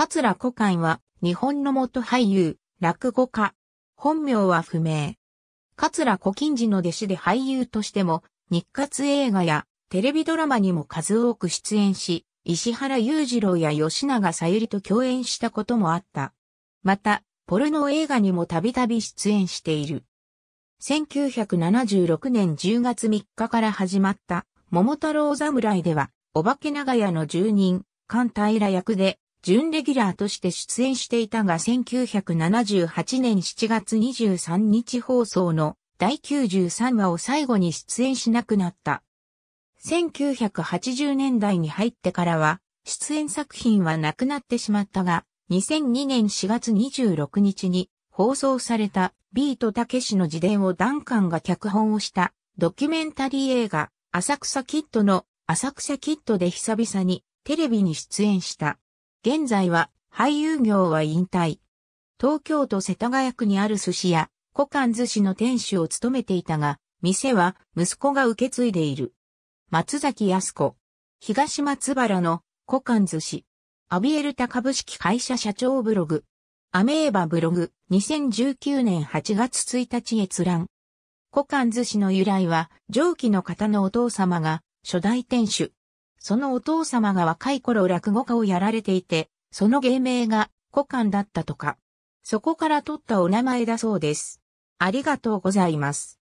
桂古官は、日本の元俳優、落語家。本名は不明。桂古金寺の弟子で俳優としても、日活映画やテレビドラマにも数多く出演し、石原裕次郎や吉永さゆりと共演したこともあった。また、ポルノ映画にもたびたび出演している。1976年10月3日から始まった、桃太郎侍では、お化け長屋の住人、関平役で、準レギュラーとして出演していたが1978年7月23日放送の第93話を最後に出演しなくなった。1980年代に入ってからは、出演作品はなくなってしまったが、2002年4月26日に放送されたビートたけしの自伝をダンカンが脚本をしたドキュメンタリー映画浅草キッドの浅草キッドで久々にテレビに出演した。現在は俳優業は引退。東京都世田谷区にある寿司屋、古館寿司の店主を務めていたが、店は息子が受け継いでいる。松崎康子。東松原の古館寿司。アビエルタ株式会社社長ブログ。アメーバブログ2019年8月1日閲覧。古館寿司の由来は上記の方のお父様が初代店主、そのお父様が若い頃落語家をやられていて、その芸名が古漢だったとか。そこから取ったお名前だそうです。ありがとうございます。